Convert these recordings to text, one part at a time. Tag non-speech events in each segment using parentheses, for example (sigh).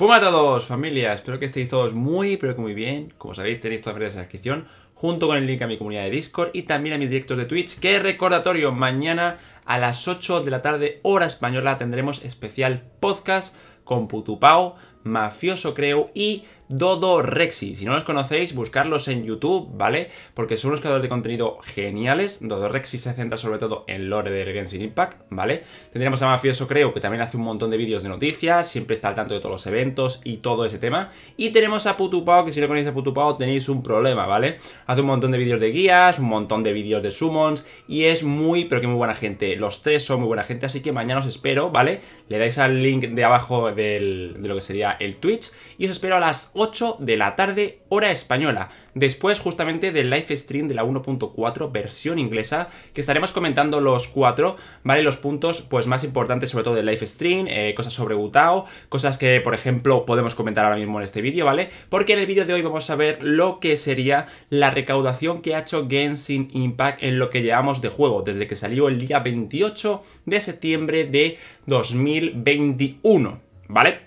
¡Hola a todos, familia! Espero que estéis todos muy, pero que muy bien. Como sabéis, tenéis todas las en la descripción, junto con el link a mi comunidad de Discord y también a mis directos de Twitch. ¡Qué recordatorio! Mañana a las 8 de la tarde, hora española, tendremos especial podcast con Putupao, Mafioso Creo y Dodorexi. Si no los conocéis, buscarlos en YouTube, ¿vale? Porque son unos creadores de contenido geniales. Dodorexi se centra sobre todo en lore del Genshin Impact, ¿vale? Tendríamos a Mafioso Creo, que también hace un montón de vídeos de noticias, siempre está al tanto de todos los eventos y todo ese tema. Y tenemos a Putupao, que si no conocéis a Putupao tenéis un problema, ¿vale? Hace un montón de vídeos de guías, un montón de vídeos de summons y es muy, pero que muy buena gente. Los tres son muy buena gente, así que mañana os espero, ¿vale? Le dais al link de abajo de lo que sería el Twitch y os espero a las 8 de la tarde, hora española. Después justamente del live stream de la 1.4 versión inglesa, que estaremos comentando los cuatro, ¿vale? Los puntos pues más importantes sobre todo del live stream, eh, cosas sobre Gutao, cosas que por ejemplo podemos comentar ahora mismo en este vídeo, ¿vale? Porque en el vídeo de hoy vamos a ver lo que sería la recaudación que ha hecho Genshin Impact en lo que llevamos de juego, desde que salió el día 28 de septiembre de 2021, ¿vale?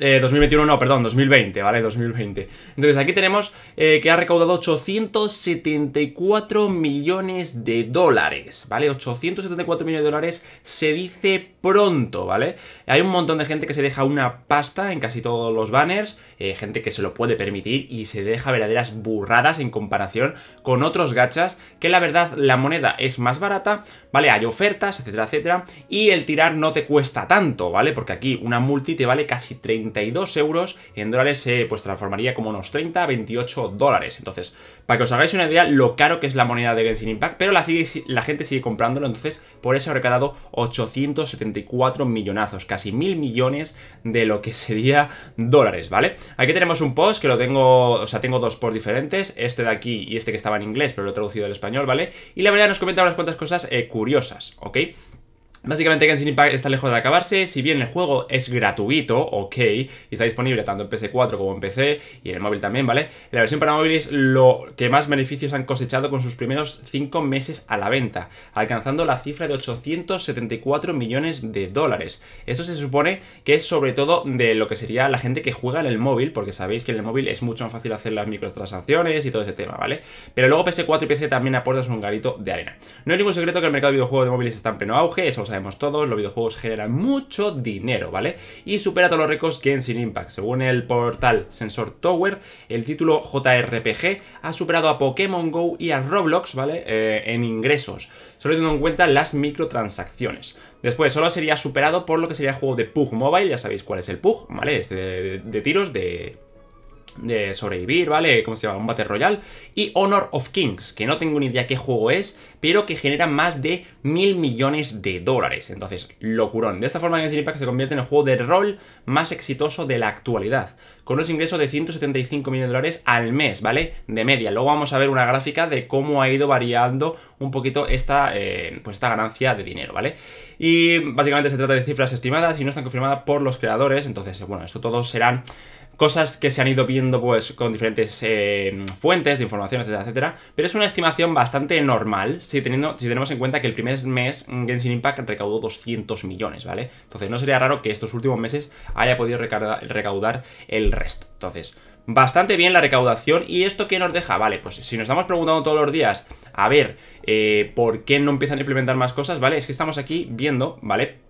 2021 eh, no, perdón, 2020, ¿vale? 2020. Entonces aquí tenemos eh, que ha recaudado 874 millones de dólares, ¿vale? 874 millones de dólares se dice pronto, ¿vale? Hay un montón de gente que se deja una pasta en casi todos los banners, eh, gente que se lo puede permitir y se deja verdaderas burradas en comparación con otros gachas, que la verdad la moneda es más barata, ¿vale? Hay ofertas, etcétera, etcétera, y el tirar no te cuesta tanto, ¿vale? Porque aquí una multi te vale casi 30 32 euros, en dólares se pues transformaría como unos 30 a 28 dólares. Entonces, para que os hagáis una idea lo caro que es la moneda de Genshin Impact, pero la, sigue, la gente sigue comprándolo, entonces por eso ha recaudado 874 millonazos, casi mil millones de lo que sería dólares, ¿vale? Aquí tenemos un post que lo tengo, o sea, tengo dos posts diferentes, este de aquí y este que estaba en inglés, pero lo he traducido al español, ¿vale? Y la verdad nos comenta unas cuantas cosas eh, curiosas, ¿ok? Básicamente Genshin Impact está lejos de acabarse, si bien el juego es gratuito, ok, y está disponible tanto en PS4 como en PC y en el móvil también, ¿vale? La versión para móvil es lo que más beneficios han cosechado con sus primeros 5 meses a la venta, alcanzando la cifra de 874 millones de dólares. Esto se supone que es sobre todo de lo que sería la gente que juega en el móvil, porque sabéis que en el móvil es mucho más fácil hacer las microtransacciones y todo ese tema, ¿vale? Pero luego PS4 y PC también aportan un garito de arena. No es ningún secreto que el mercado de videojuegos de móviles está en pleno auge, eso sabemos todos, los videojuegos generan mucho dinero, ¿vale? Y supera todos los récords que en Sin Impact. Según el portal Sensor Tower, el título JRPG ha superado a Pokémon Go y a Roblox, ¿vale? Eh, en ingresos, solo teniendo en cuenta las microtransacciones. Después, solo sería superado por lo que sería el juego de Pug Mobile, ya sabéis cuál es el Pug, ¿vale? Este de tiros de de sobrevivir, ¿vale? ¿Cómo se llama? Un Battle Royale. Y Honor of Kings, que no tengo ni idea qué juego es, pero que genera más de mil millones de dólares. Entonces, locurón. De esta forma, Genshin Impact se convierte en el juego de rol más exitoso de la actualidad, con unos ingresos de 175 millones de dólares al mes, ¿vale? De media. Luego vamos a ver una gráfica de cómo ha ido variando un poquito esta, eh, pues esta ganancia de dinero, ¿vale? Y básicamente se trata de cifras estimadas y no están confirmadas por los creadores, entonces, bueno, esto todos serán cosas que se han ido viendo pues con diferentes eh, fuentes de información, etcétera, etcétera, pero es una estimación bastante normal si, teniendo, si tenemos en cuenta que el primer mes Genshin Impact recaudó 200 millones, ¿vale? Entonces no sería raro que estos últimos meses haya podido recaudar el resto. Entonces, bastante bien la recaudación y esto qué nos deja, vale, pues si nos estamos preguntando todos los días, a ver, eh, ¿por qué no empiezan a implementar más cosas? Vale, es que estamos aquí viendo, ¿vale?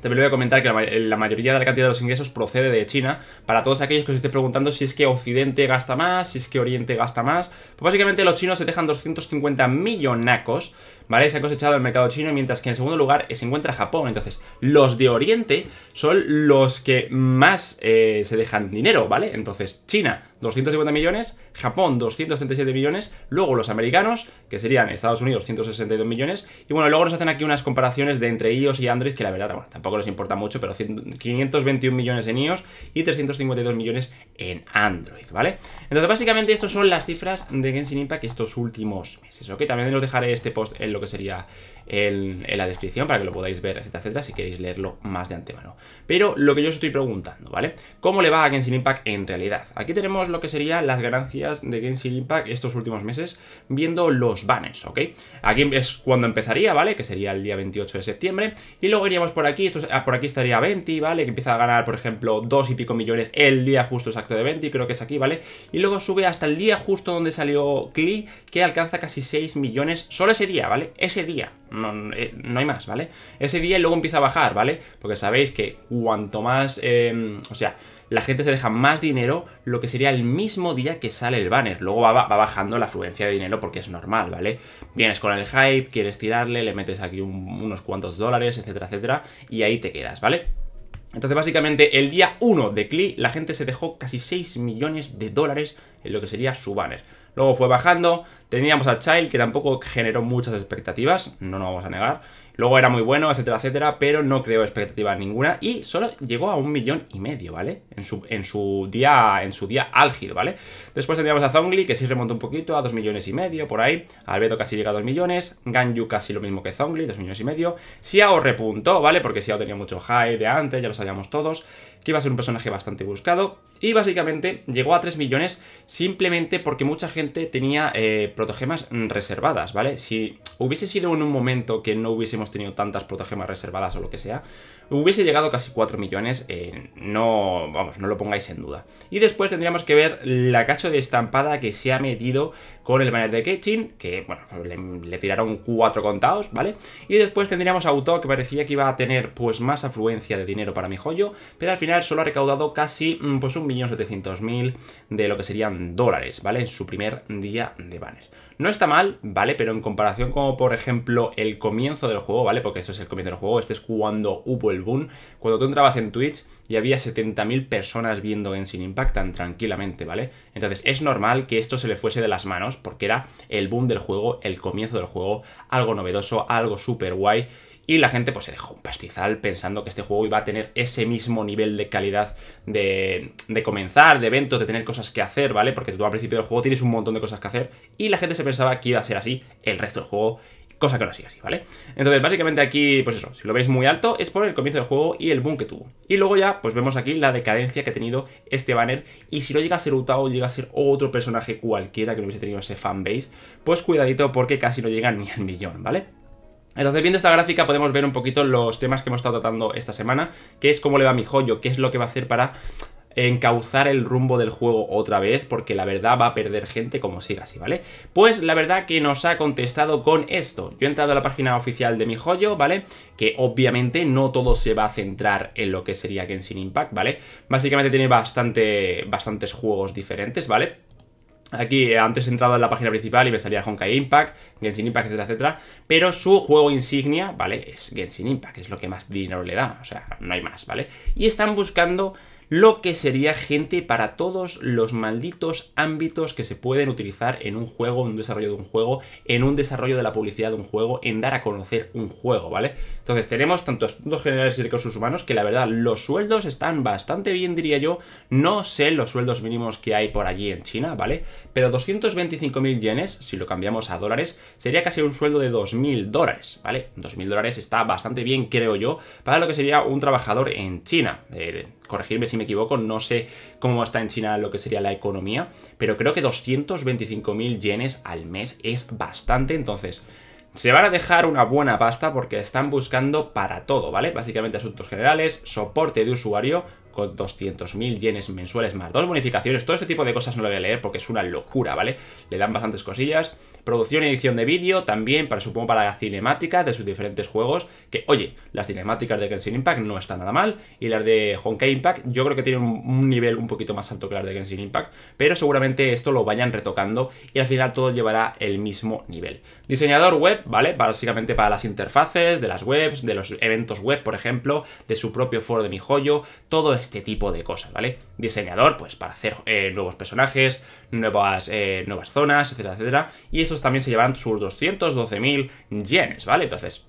También voy a comentar que la, mayoría de la cantidad de los ingresos procede de China. Para todos aquellos que os esté preguntando si es que Occidente gasta más, si es que Oriente gasta más, pues básicamente los chinos se dejan 250 millonacos ¿vale? Se ha cosechado el mercado chino, mientras que en segundo lugar eh, se encuentra Japón. Entonces, los de Oriente son los que más eh, se dejan dinero, ¿vale? Entonces, China, 250 millones, Japón, 237 millones, luego los americanos, que serían Estados Unidos, 162 millones, y bueno, luego nos hacen aquí unas comparaciones de entre iOS y Android, que la verdad, bueno, tampoco les importa mucho, pero 521 millones en iOS y 352 millones en Android, ¿vale? Entonces, básicamente, estas son las cifras de Genshin Impact estos últimos meses, ¿ok? También os dejaré este post en lo que sería en, la descripción para que lo podáis ver, etcétera, etcétera, si queréis leerlo más de antemano. Pero lo que yo os estoy preguntando, ¿vale? ¿Cómo le va a Genshin Impact en realidad? Aquí tenemos lo que serían las ganancias de Genshin Impact estos últimos meses viendo los banners, ¿ok? Aquí es cuando empezaría, ¿vale? Que sería el día 28 de septiembre. Y luego iríamos por aquí, ah, por aquí estaría 20, ¿vale? Que empieza a ganar, por ejemplo, dos y pico millones el día justo exacto de 20, creo que es aquí, ¿vale? Y luego sube hasta el día justo donde salió Klee, que alcanza casi 6 millones solo ese día, ¿vale? Ese día, eh, no, hay más, ¿vale? Ese día y luego empieza a bajar, ¿vale? Porque sabéis que cuanto más, em, o sea, la gente se deja más dinero, lo que sería el mismo día que sale el banner. Luego va, bajando la fluencia de dinero porque es normal, ¿vale? Vienes con el hype, quieres tirarle, le metes aquí unos cuantos dólares, etcétera, etcétera, y ahí te quedas, ¿vale? Entonces, básicamente, el día 1 de CLI, la gente se dejó casi 6 millones de dólares en lo que sería su banner. Luego fue bajando. Teníamos a Child, que tampoco generó muchas expectativas, no nos vamos a negar. Luego era muy bueno, etcétera, etcétera, pero no creó expectativas ninguna y solo llegó a un millón y medio, ¿vale? En su, día en su día álgido, ¿vale? Después teníamos a Zongli, que sí remontó un poquito, a dos millones y medio, por ahí. Albedo casi llega a dos millones. Ganyu casi lo mismo que Zongli, dos millones y medio. Xiao repuntó, ¿vale? Porque Xiao tenía mucho high de antes, ya lo sabíamos todos que iba a ser un personaje bastante buscado y básicamente llegó a 3 millones simplemente porque mucha gente tenía eh, protogemas reservadas, ¿vale? Si hubiese sido en un momento que no hubiésemos tenido tantas protogemas reservadas o lo que sea, Hubiese llegado casi 4 millones, eh, no, vamos, no lo pongáis en duda. Y después tendríamos que ver la cacho de estampada que se ha metido con el banner de Ketchin, que, bueno, le, tiraron 4 contados, ¿vale? Y después tendríamos a Auto, que parecía que iba a tener, pues, más afluencia de dinero para mi joyo, pero al final solo ha recaudado casi, mm, pues, 1.700.000 de lo que serían dólares, ¿vale? En su primer día de banner. No está mal, ¿vale? Pero en comparación como por ejemplo el comienzo del juego, ¿vale? Porque esto es el comienzo del juego, este es cuando hubo el boom, cuando tú entrabas en Twitch y había 70.000 personas viendo Genshin Impact tan tranquilamente, ¿vale? Entonces es normal que esto se le fuese de las manos porque era el boom del juego, el comienzo del juego, algo novedoso, algo súper guay y la gente pues se dejó un pastizal pensando que este juego iba a tener ese mismo nivel de calidad de, comenzar, de eventos, de tener cosas que hacer, ¿vale? Porque tú al principio del juego tienes un montón de cosas que hacer y la gente se pensaba que iba a ser así el resto del juego cosa que no sigue así, ¿vale? Entonces, básicamente aquí, pues eso, si lo veis muy alto, es por el comienzo del juego y el boom que tuvo. Y luego ya, pues vemos aquí la decadencia que ha tenido este banner, y si no llega a ser o llega a ser otro personaje cualquiera que no hubiese tenido ese fanbase, pues cuidadito porque casi no llega ni al millón, ¿vale? Entonces, viendo esta gráfica podemos ver un poquito los temas que hemos estado tratando esta semana, que es cómo le va mi joyo, qué es lo que va a hacer para encauzar el rumbo del juego otra vez, porque la verdad va a perder gente como siga así, ¿vale? Pues la verdad que nos ha contestado con esto. Yo he entrado a la página oficial de mi joyo, ¿vale? Que obviamente no todo se va a centrar en lo que sería Genshin Impact, ¿vale? Básicamente tiene bastante, bastantes juegos diferentes, ¿vale? Aquí eh, antes he entrado en la página principal y me salía Honkai Impact, Genshin Impact, etcétera, Pero su juego insignia, ¿vale? Es Genshin Impact, es lo que más dinero le da. O sea, no hay más, ¿vale? Y están buscando lo que sería gente para todos los malditos ámbitos que se pueden utilizar en un juego, en un desarrollo de un juego, en un desarrollo de la publicidad de un juego, en dar a conocer un juego, ¿vale? Entonces tenemos tantos puntos generales y recursos humanos que la verdad los sueldos están bastante bien, diría yo. No sé los sueldos mínimos que hay por allí en China, ¿vale? Pero 225.000 yenes, si lo cambiamos a dólares, sería casi un sueldo de 2.000 dólares, ¿vale? 2.000 dólares está bastante bien, creo yo, para lo que sería un trabajador en China corregirme si me equivoco, no sé cómo está en China lo que sería la economía, pero creo que 225.000 yenes al mes es bastante, entonces se van a dejar una buena pasta porque están buscando para todo, ¿vale? Básicamente asuntos generales, soporte de usuario, con 200.000 yenes mensuales más dos bonificaciones. Todo este tipo de cosas no lo voy a leer porque es una locura, ¿vale? Le dan bastantes cosillas. Producción y edición de vídeo también, para supongo para cinemáticas de sus diferentes juegos. Que, oye, las cinemáticas de Genshin Impact no están nada mal. Y las de Honkai Impact yo creo que tienen un, nivel un poquito más alto que las de Genshin Impact. Pero seguramente esto lo vayan retocando y al final todo llevará el mismo nivel. Diseñador web, ¿vale? Básicamente para las interfaces, de las webs, de los eventos web, por ejemplo, de su propio foro de mi joyo. Todo es este tipo de cosas, ¿vale? Diseñador, pues para hacer eh, nuevos personajes, nuevas, eh, nuevas zonas, etcétera, etcétera. Y estos también se llevan sus 212.000 yenes, ¿vale? Entonces,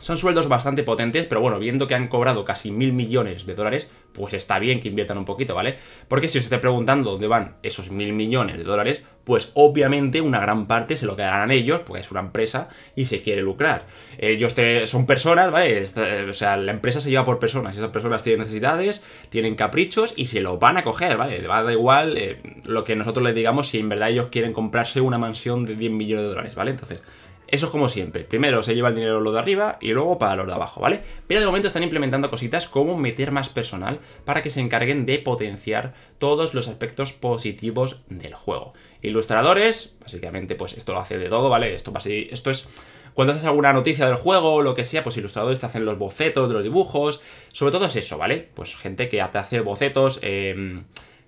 son sueldos bastante potentes, pero bueno, viendo que han cobrado casi mil millones de dólares, pues está bien que inviertan un poquito, ¿vale? Porque si os esté preguntando dónde van esos mil millones de dólares, pues obviamente una gran parte se lo quedarán ellos, porque es una empresa y se quiere lucrar. Ellos son personas, ¿vale? Eh, o sea, la empresa se lleva por personas, esas personas tienen necesidades, tienen caprichos y se lo van a coger, ¿vale? Va da igual eh, lo que nosotros les digamos si en verdad ellos quieren comprarse una mansión de 10 millones de dólares, ¿vale? Entonces, eso es como siempre. Primero se lleva el dinero lo de arriba y luego para los de abajo, ¿vale? Pero de momento están implementando cositas como meter más personal para que se encarguen de potenciar todos los aspectos positivos del juego. Ilustradores, básicamente pues esto lo hace de todo, ¿vale? Esto, esto es... Cuando haces alguna noticia del juego o lo que sea, pues ilustradores te hacen los bocetos de los dibujos. Sobre todo es eso, ¿vale? Pues gente que hace bocetos... Em,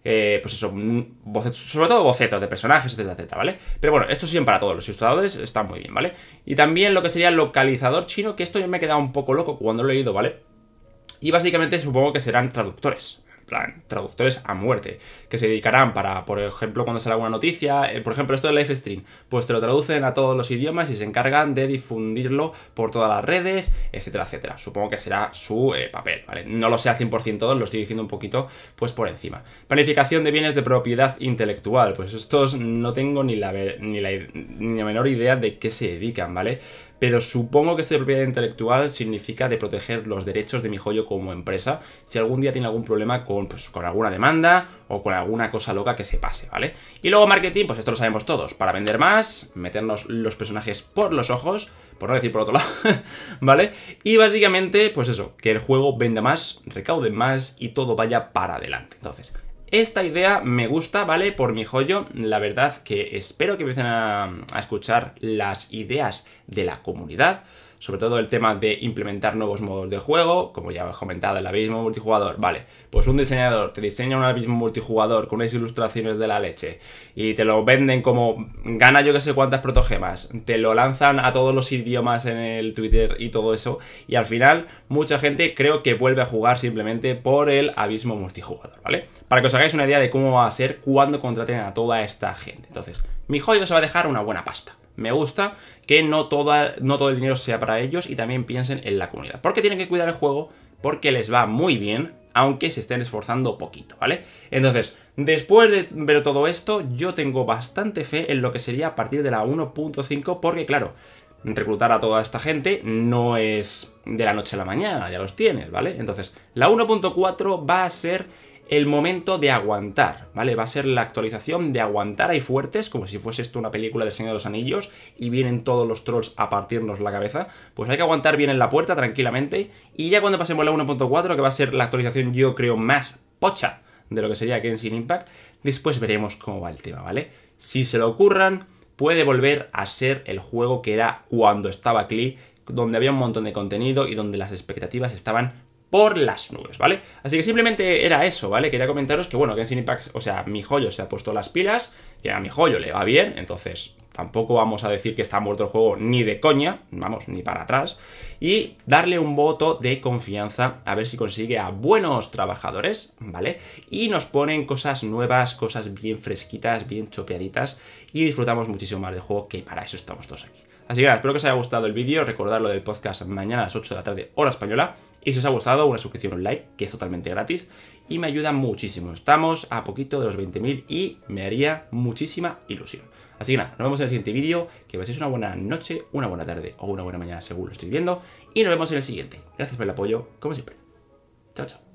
eh, pues eso, sobre todo bocetos de personajes, etcétera, etcétera, ¿vale? Pero bueno, esto sirven para todos los ilustradores, está muy bien, ¿vale? Y también lo que sería el localizador chino, que esto yo me he quedado un poco loco cuando lo he leído, ¿vale? Y básicamente supongo que serán traductores, plan, traductores a muerte, que se dedicarán para, por ejemplo, cuando sale alguna noticia, eh, por ejemplo, esto de live stream, pues te lo traducen a todos los idiomas y se encargan de difundirlo por todas las redes, etcétera, etcétera. Supongo que será su eh, papel, ¿vale? No lo sé al 100% todo, lo estoy diciendo un poquito, pues por encima. Planificación de bienes de propiedad intelectual, pues estos no tengo ni la, ni la, ni la menor idea de qué se dedican, ¿vale? pero supongo que esto de propiedad intelectual significa de proteger los derechos de mi joyo como empresa si algún día tiene algún problema pues, con, alguna demanda o con alguna cosa loca que se pase, ¿vale? Y luego marketing, pues esto lo sabemos todos, para vender más, meternos los personajes por los ojos, por no decir por otro lado, (laughs) ¿vale? Y básicamente, pues eso, que el juego venda más, recaude más y todo vaya para adelante. Entonces, esta idea me gusta, ¿vale? Por mi joyo, la verdad que espero que empiecen a, escuchar las ideas de la comunidad sobre todo el tema de implementar nuevos modos de juego, como ya he comentado, el abismo multijugador. Vale, pues un diseñador te diseña un abismo multijugador con unas ilustraciones de la leche y te lo venden como gana yo que sé cuántas protogemas, te lo lanzan a todos los idiomas en el Twitter y todo eso, y al final mucha gente creo que vuelve a jugar simplemente por el abismo multijugador, ¿vale? Para que os hagáis una idea de cómo va a ser cuando contraten a toda esta gente. Entonces, mi joyo se va a dejar una buena pasta me gusta que no, no todo el dinero sea para ellos y también piensen en la comunidad. Porque tienen que cuidar el juego, porque les va muy bien, aunque se estén esforzando poquito, ¿vale? Entonces, después de ver todo esto, yo tengo bastante fe en lo que sería a partir de la 1.5, porque claro, reclutar a toda esta gente no es de la noche a la mañana, ya los tienes, ¿vale? Entonces, la 1.4 va a ser el momento de aguantar, ¿vale? Va a ser la actualización de aguantar ahí fuertes, como si fuese esto una película del Señor de los Anillos y vienen todos los trolls a partirnos la cabeza. Pues hay que aguantar bien en la puerta tranquilamente y ya cuando pasemos la 1.4, que va a ser la actualización yo creo más pocha de lo que sería Genshin Impact, después veremos cómo va el tema, ¿vale? Si se lo ocurran, puede volver a ser el juego que era cuando estaba Klee, donde había un montón de contenido y donde las expectativas estaban por las nubes, ¿vale? Así que simplemente era eso, ¿vale? Quería comentaros que, bueno, Genshin Impact, o sea, mi joyo se ha puesto las pilas, que a mi joyo le va bien, entonces tampoco vamos a decir que está muerto el juego ni de coña, vamos, ni para atrás, y darle un voto de confianza a ver si consigue a buenos trabajadores, ¿vale? Y nos ponen cosas nuevas, cosas bien fresquitas, bien chopeaditas, y disfrutamos muchísimo más del juego, que para eso estamos todos aquí. Así que nada, espero que os haya gustado el vídeo, recordad lo del podcast mañana a las 8 de la tarde, hora española, y si os ha gustado, una suscripción, un like, que es totalmente gratis y me ayuda muchísimo. Estamos a poquito de los 20.000 y me haría muchísima ilusión. Así que nada, nos vemos en el siguiente vídeo, que paséis una buena noche, una buena tarde o una buena mañana según lo estoy viendo y nos vemos en el siguiente. Gracias por el apoyo, como siempre. Chao, chao.